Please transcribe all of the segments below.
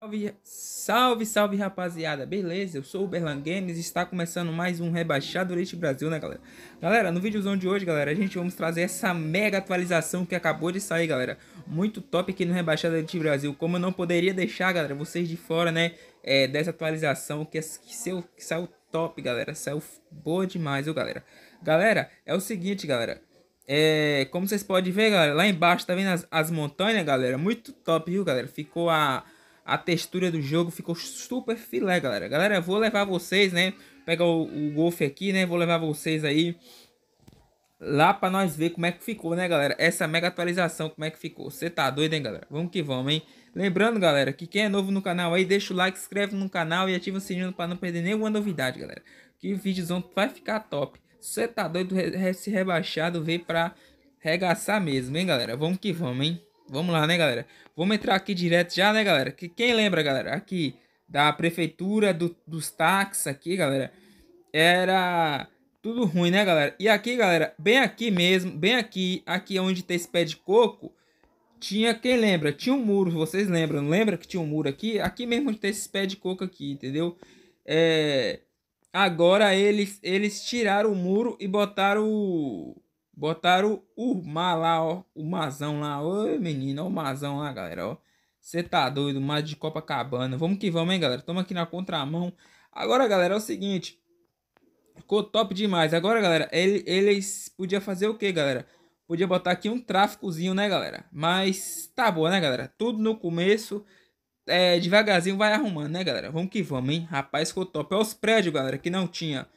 Salve, salve, salve rapaziada, beleza? Eu sou o Games e está começando mais um Rebaixado Leite Brasil, né galera? Galera, no vídeozão de hoje, galera, a gente vamos trazer essa mega atualização que acabou de sair, galera Muito top aqui no Rebaixado Leite Brasil, como eu não poderia deixar, galera, vocês de fora, né, é, dessa atualização que, é, que, seu, que saiu top, galera, saiu boa demais, viu, galera Galera, é o seguinte, galera, é, como vocês podem ver, galera, lá embaixo, tá vendo as, as montanhas, galera? Muito top, viu, galera? Ficou a a textura do jogo ficou super filé, galera. Galera, vou levar vocês, né? Pegar o, o Golf aqui, né? Vou levar vocês aí lá pra nós ver como é que ficou, né, galera? Essa mega atualização, como é que ficou. Você tá doido, hein, galera? Vamos que vamos, hein? Lembrando, galera, que quem é novo no canal aí, deixa o like, inscreve no canal e ativa o sininho pra não perder nenhuma novidade, galera. Que vídeozão vai ficar top. Você tá doido, esse rebaixado veio pra regaçar mesmo, hein, galera? Vamos que vamos, hein? Vamos lá, né, galera? Vamos entrar aqui direto já, né, galera? Que quem lembra, galera, aqui da prefeitura do, dos táxis aqui, galera, era tudo ruim, né, galera? E aqui, galera, bem aqui mesmo, bem aqui, aqui é onde tem esse pé de coco, tinha quem lembra? Tinha um muro, vocês lembram? Lembra que tinha um muro aqui? Aqui mesmo onde tem esse pé de coco aqui, entendeu? É... Agora eles eles tiraram o muro e botaram o Botaram o mar lá, ó. O mazão lá. Oi, menino, o mazão lá, galera, ó. Você tá doido, mar de Copacabana. Vamos que vamos, hein, galera. Tamo aqui na contramão. Agora, galera, é o seguinte. Ficou top demais. Agora, galera, ele, eles podia fazer o quê galera? Podia botar aqui um tráficozinho, né, galera? Mas tá boa, né, galera? Tudo no começo. É, devagarzinho vai arrumando, né, galera? Vamos que vamos, hein? Rapaz, ficou top. Olha os prédios, galera, que não tinha.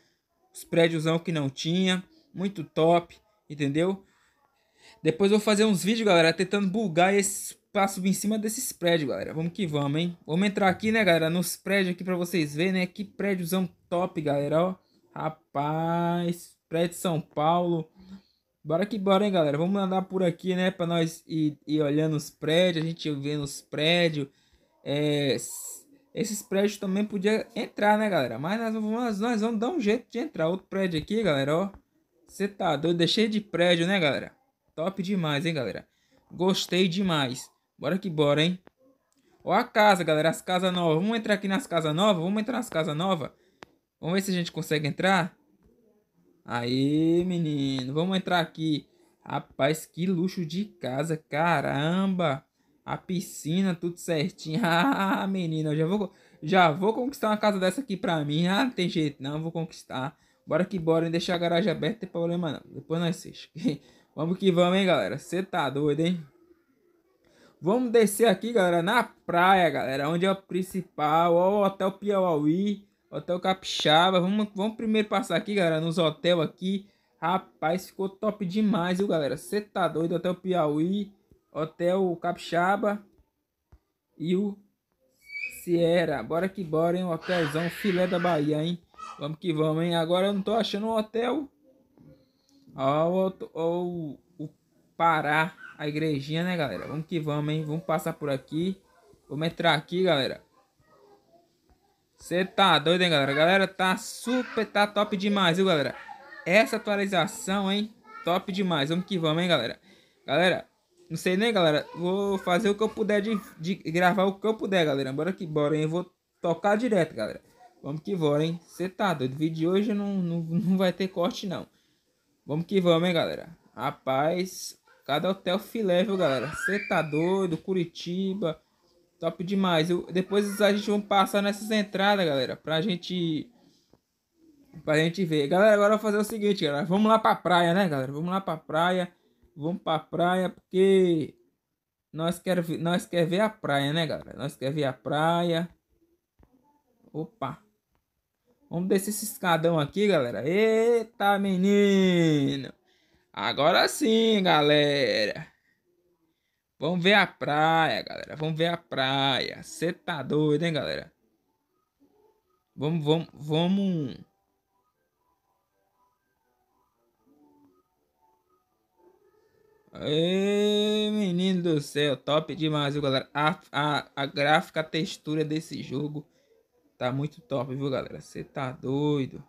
Os prédiosão que não tinha. Muito top. Entendeu? Depois eu vou fazer uns vídeos, galera, tentando bugar esse espaço em cima desses prédios, galera. Vamos que vamos, hein? Vamos entrar aqui, né, galera, nos prédios aqui pra vocês verem, né? Que prédiozão top, galera, ó. Rapaz, prédio de São Paulo. Bora que bora, hein, galera. Vamos andar por aqui, né, pra nós ir, ir olhando os prédios, a gente vendo os prédios. É, esses prédios também podia entrar, né, galera? Mas nós vamos, nós vamos dar um jeito de entrar. Outro prédio aqui, galera, ó. Você tá doido? deixei de prédio, né, galera? Top demais, hein, galera? Gostei demais. Bora que bora, hein? Ó a casa, galera. As casas novas. Vamos entrar aqui nas casas novas? Vamos entrar nas casas novas? Vamos ver se a gente consegue entrar. Aí, menino. Vamos entrar aqui. Rapaz, que luxo de casa. Caramba. A piscina, tudo certinho. Ah, menino. Eu já vou, já vou conquistar uma casa dessa aqui pra mim. Ah, não tem jeito não. Vou conquistar. Bora que bora, não deixar a garagem aberta, não tem problema não. Depois nós seja. vamos que vamos, hein, galera. Você tá doido, hein? Vamos descer aqui, galera, na praia, galera. Onde é o principal, ó, o Hotel Piauí, Hotel Capixaba. Vamos, vamos primeiro passar aqui, galera, nos hotel aqui. Rapaz, ficou top demais, viu, galera? Você tá doido? Hotel Piauí, Hotel Capixaba e o Sierra. Bora que bora, hein? Hotelzão filé da Bahia, hein? Vamos que vamos, hein? Agora eu não tô achando um hotel. Ó, o Pará, a igrejinha, né, galera? Vamos que vamos, hein? Vamos passar por aqui. Vamos entrar aqui, galera. Você tá doido, hein, galera? Galera, tá super, tá top demais, viu, galera? Essa atualização, hein? Top demais. Vamos que vamos, hein, galera? Galera, não sei nem, galera. Vou fazer o que eu puder de, de gravar o que eu puder, galera. Bora que bora, hein? Eu vou tocar direto, galera. Vamos que vamos, hein? Você tá doido. O vídeo de hoje não, não, não vai ter corte, não. Vamos que vamos, hein, galera? Rapaz, cada hotel filé, viu, galera? Você tá doido. Curitiba. Top demais. Eu, depois a gente vai passar nessas entradas, galera. Pra gente... Pra gente ver. Galera, agora eu vou fazer o seguinte, galera. Vamos lá pra praia, né, galera? Vamos lá pra praia. Vamos pra praia, porque... Nós quer, nós quer ver a praia, né, galera? Nós quer ver a praia. Opa! Vamos descer esse escadão aqui, galera. Eita, menino! Agora sim, galera. Vamos ver a praia, galera. Vamos ver a praia. Você tá doido, hein, galera? Vamos, vamos, vamos. Ei, menino do céu, top demais, viu, galera? A, a, a gráfica, a textura desse jogo Tá muito top, viu, galera? Você tá doido.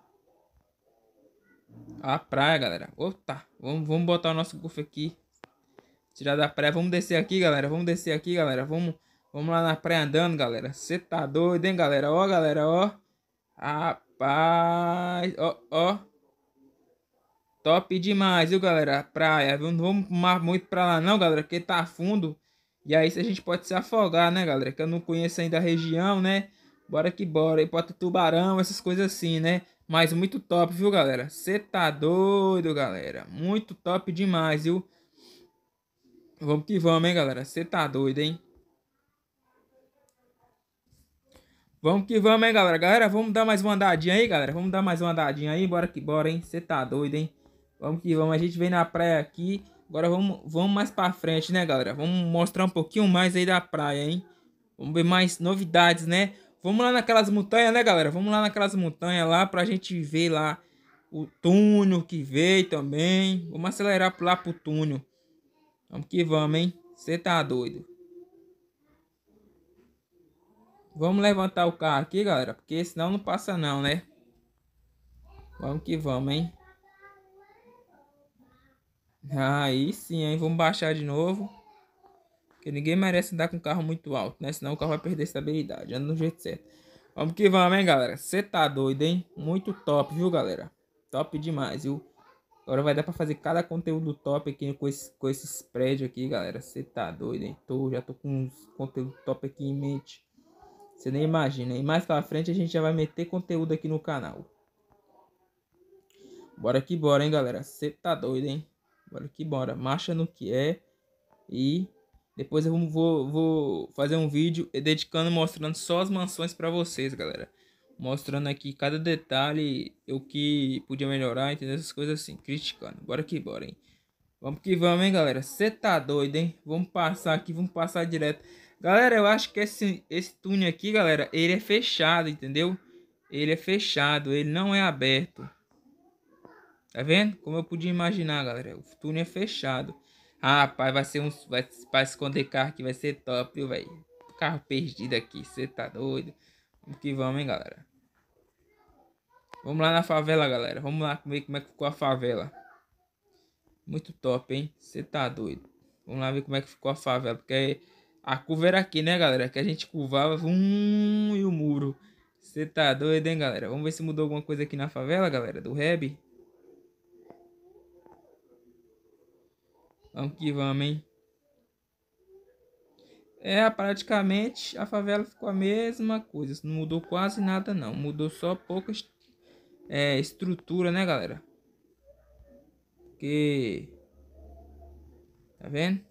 A praia, galera. Opa, vamos, vamos botar o nosso golfe aqui. Tirar da praia. Vamos descer aqui, galera. Vamos descer aqui, galera. Vamos, vamos lá na praia andando, galera. Você tá doido, hein, galera? Ó, galera, ó. Rapaz. Ó, ó. Top demais, viu, galera? praia. Não vamos mar muito pra lá, não, galera. Porque tá fundo. E aí, se a gente pode se afogar, né, galera? Que eu não conheço ainda a região, né? Bora que bora. E bota tubarão, essas coisas assim, né? Mas muito top, viu, galera? Você tá doido, galera. Muito top demais, viu? Vamos que vamos, hein, galera? Você tá doido, hein? Vamos que vamos, hein, galera. Galera, vamos dar mais uma andadinha aí, galera. Vamos dar mais uma andadinha aí. Bora que bora, hein. Você tá doido, hein. Vamos que vamos. A gente vem na praia aqui. Agora vamos, vamos mais pra frente, né, galera? Vamos mostrar um pouquinho mais aí da praia, hein. Vamos ver mais novidades, né? Vamos lá naquelas montanhas, né, galera? Vamos lá naquelas montanhas lá pra gente ver lá o túnel que veio também. Vamos acelerar lá pro túnel. Vamos que vamos, hein? Você tá doido. Vamos levantar o carro aqui, galera. Porque senão não passa não, né? Vamos que vamos, hein? Aí sim, hein? Vamos baixar de novo. Porque ninguém merece andar com um carro muito alto, né? Senão o carro vai perder estabilidade. Anda do jeito certo. Vamos que vamos, hein, galera? Você tá doido, hein? Muito top, viu, galera? Top demais, viu? Agora vai dar pra fazer cada conteúdo top aqui com, esse, com esse spread aqui, galera. Você tá doido, hein? Tô, já tô com uns conteúdo top aqui em mente. Você nem imagina. E mais pra frente a gente já vai meter conteúdo aqui no canal. Bora que bora, hein, galera? Você tá doido, hein? Bora que bora. Marcha no que é. E depois eu vou, vou fazer um vídeo dedicando, mostrando só as mansões para vocês, galera. Mostrando aqui cada detalhe, o que podia melhorar, entendeu? Essas coisas assim, criticando. Bora que bora, hein? Vamos que vamos, hein, galera? Você tá doido, hein? Vamos passar aqui, vamos passar direto. Galera, eu acho que esse, esse túnel aqui, galera, ele é fechado, entendeu? Ele é fechado, ele não é aberto. Tá vendo? Como eu podia imaginar, galera. O túnel é fechado. Ah, pai, vai ser um. Vai, vai esconder carro aqui, vai ser top, velho. Carro perdido aqui, você tá doido? Vamos que vamos, hein, galera. Vamos lá na favela, galera. Vamos lá ver como é que ficou a favela. Muito top, hein? Você tá doido. Vamos lá ver como é que ficou a favela. Porque a curva era aqui, né, galera? Que a gente curvava. Hum, e o muro. Você tá doido, hein, galera? Vamos ver se mudou alguma coisa aqui na favela, galera. Do Reb. Vamos que vamos, hein? É, praticamente a favela ficou a mesma coisa. Não mudou quase nada, não. Mudou só poucas é, estrutura, né, galera? Porque. Tá vendo?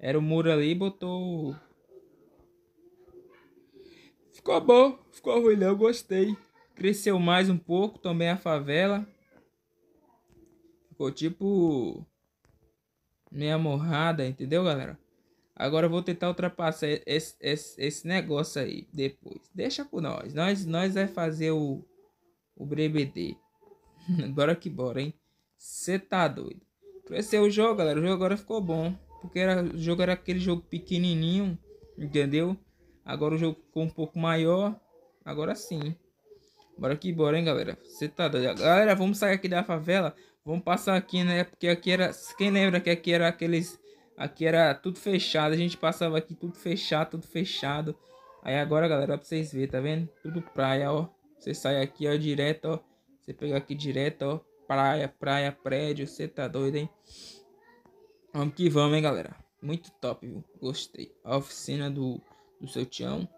Era o muro ali, botou. Ficou bom, ficou ruim, não. Eu gostei. Cresceu mais um pouco também a favela. Ficou tipo meia morrada, entendeu, galera? Agora eu vou tentar ultrapassar esse, esse, esse negócio aí depois. Deixa com nós. Nós, nós vai fazer o, o BBD. bora que bora, hein? Você tá doido. Cresceu então, ser é o jogo, galera. O jogo agora ficou bom. Porque era, o jogo era aquele jogo pequenininho, entendeu? Agora o jogo ficou um pouco maior. Agora sim. Bora que bora, hein, galera. Você tá doido. Galera, vamos sair aqui da favela. Vamos passar aqui, né? Porque aqui era. Quem lembra que aqui era aqueles. Aqui era tudo fechado. A gente passava aqui tudo fechado, tudo fechado. Aí agora, galera, pra vocês verem, tá vendo? Tudo praia, ó. Você sai aqui, ó, direto, ó. Você pega aqui direto, ó. Praia, praia, prédio. Você tá doido, hein? Vamos que vamos, hein, galera. Muito top, viu? Gostei. A oficina do, do seu Tião.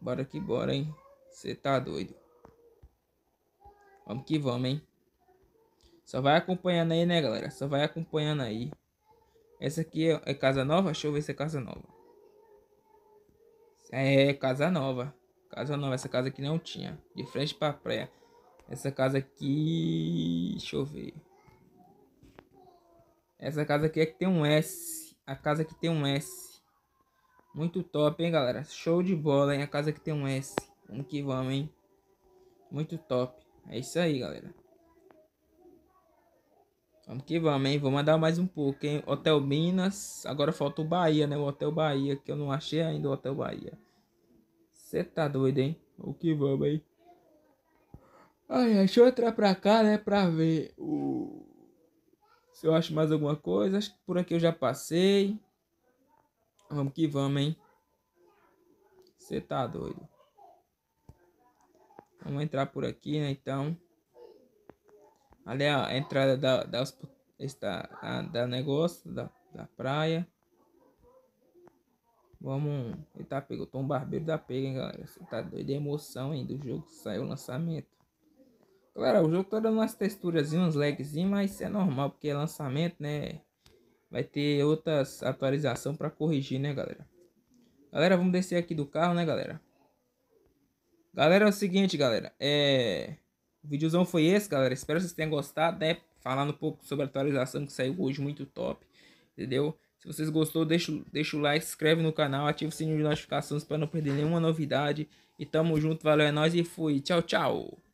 Bora que bora, hein? Você tá doido. Vamos que vamos, hein? Só vai acompanhando aí, né, galera? Só vai acompanhando aí. Essa aqui é, é, casa nova? Deixa eu ver se é casa nova. É casa nova. Casa nova. Essa casa aqui não tinha. De frente pra praia. Essa casa aqui... Deixa eu ver. Essa casa aqui é que tem um S. A casa que tem um S. Muito top, hein, galera? Show de bola, hein? A casa que tem um S. Vamos que vamos, hein? Muito top. É isso aí, galera. Vamos que vamos, hein? Vou mandar mais um pouco, hein? Hotel Minas. Agora falta o Bahia, né? O Hotel Bahia, que eu não achei ainda o Hotel Bahia. Você tá doido, hein? O que vamos, hein? Ai, deixa eu entrar pra cá, né? Pra ver o... se eu acho mais alguma coisa. Acho que por aqui eu já passei. Vamos que vamos, hein? Você tá doido. Vamos entrar por aqui, né? Então. Ali a, a entrada da, da, da, da negócio, da, da praia. Vamos. Ele tá pego. Tom Barbeiro da pega, hein, galera. Você tá doido de é emoção, hein? Do jogo saiu o lançamento. Galera, o jogo tá dando umas texturas, uns lagzinhos, mas isso é normal, porque é lançamento, né? Vai ter outras atualizações para corrigir, né, galera? Galera, vamos descer aqui do carro, né, galera? Galera, é o seguinte, galera. É. O videozão foi esse, galera. Espero que vocês tenham gostado, né? Falando um pouco sobre a atualização que saiu hoje, muito top. Entendeu? Se vocês gostou, deixa, deixa o like, se inscreve no canal, ativa o sininho de notificações para não perder nenhuma novidade. E tamo junto, valeu, é nóis e fui. Tchau, tchau.